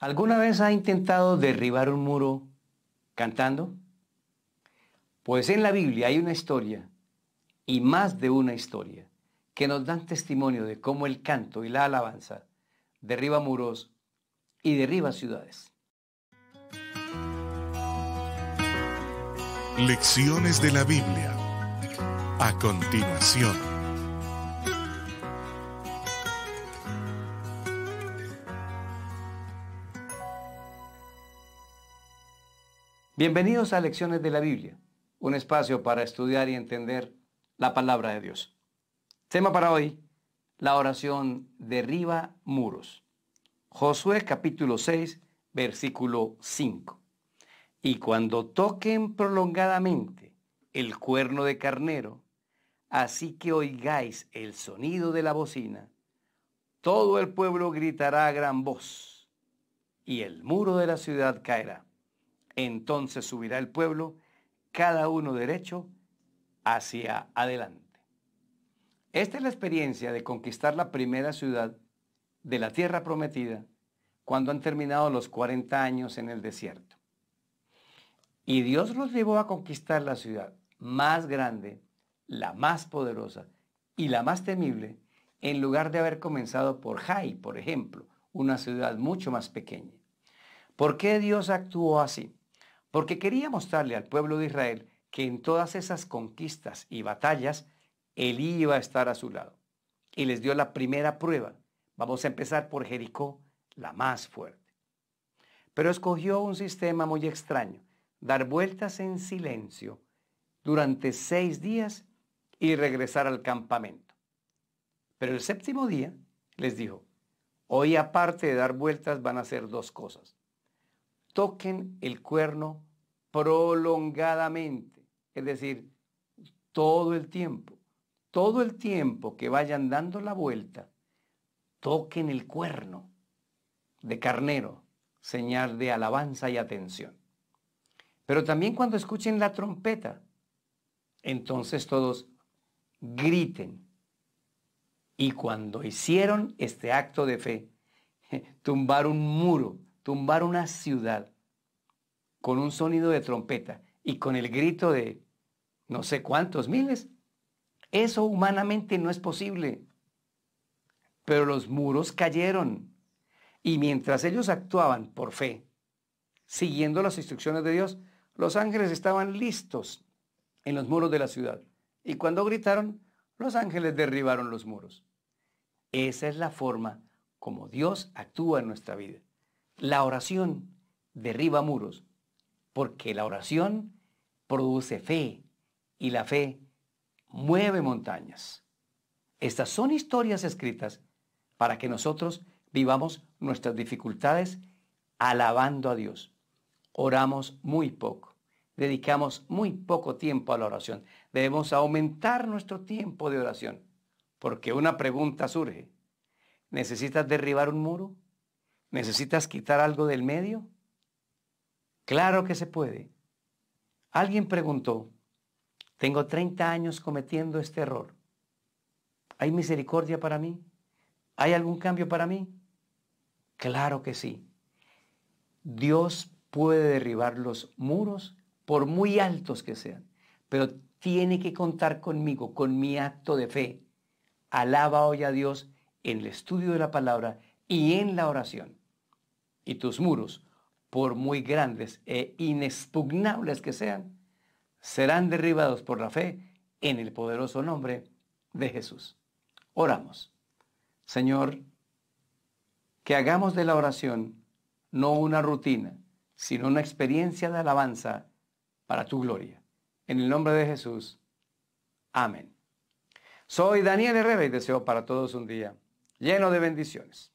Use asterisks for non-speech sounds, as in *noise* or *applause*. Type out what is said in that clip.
¿Alguna vez ha intentado derribar un muro cantando? Pues en la Biblia hay una historia, y más de una historia, que nos dan testimonio de cómo el canto y la alabanza derriba muros y derriba ciudades. Lecciones de la Biblia. A continuación. Bienvenidos a Lecciones de la Biblia, un espacio para estudiar y entender la palabra de Dios. Tema para hoy, la oración derriba muros. Josué capítulo 6, versículo 5. Y cuando toquen prolongadamente el cuerno de carnero, así que oigáis el sonido de la bocina, todo el pueblo gritará a gran voz, y el muro de la ciudad caerá entonces subirá el pueblo, cada uno derecho, hacia adelante. Esta es la experiencia de conquistar la primera ciudad de la tierra prometida cuando han terminado los 40 años en el desierto. Y Dios los llevó a conquistar la ciudad más grande, la más poderosa y la más temible, en lugar de haber comenzado por Jai, por ejemplo, una ciudad mucho más pequeña. ¿Por qué Dios actuó así? porque quería mostrarle al pueblo de Israel que en todas esas conquistas y batallas, él iba a estar a su lado. Y les dio la primera prueba. Vamos a empezar por Jericó, la más fuerte. Pero escogió un sistema muy extraño, dar vueltas en silencio durante seis días y regresar al campamento. Pero el séptimo día les dijo, hoy aparte de dar vueltas van a hacer dos cosas toquen el cuerno prolongadamente, es decir, todo el tiempo, todo el tiempo que vayan dando la vuelta, toquen el cuerno de carnero, señal de alabanza y atención. Pero también cuando escuchen la trompeta, entonces todos griten. Y cuando hicieron este acto de fe, *laughs* tumbaron un muro tumbar una ciudad con un sonido de trompeta y con el grito de no sé cuántos miles, eso humanamente no es posible. Pero los muros cayeron y mientras ellos actuaban por fe, siguiendo las instrucciones de Dios, los ángeles estaban listos en los muros de la ciudad. Y cuando gritaron, los ángeles derribaron los muros. Esa es la forma como Dios actúa en nuestra vida. La oración derriba muros, porque la oración produce fe y la fe mueve montañas. Estas son historias escritas para que nosotros vivamos nuestras dificultades alabando a Dios. Oramos muy poco, dedicamos muy poco tiempo a la oración. Debemos aumentar nuestro tiempo de oración, porque una pregunta surge. ¿Necesitas derribar un muro? ¿Necesitas quitar algo del medio? Claro que se puede. Alguien preguntó, tengo 30 años cometiendo este error. ¿Hay misericordia para mí? ¿Hay algún cambio para mí? Claro que sí. Dios puede derribar los muros, por muy altos que sean, pero tiene que contar conmigo, con mi acto de fe. Alaba hoy a Dios en el estudio de la palabra y en la oración y tus muros, por muy grandes e inexpugnables que sean, serán derribados por la fe en el poderoso nombre de Jesús. Oramos. Señor, que hagamos de la oración no una rutina, sino una experiencia de alabanza para tu gloria. En el nombre de Jesús. Amén. Soy Daniel Herrera y deseo para todos un día lleno de bendiciones.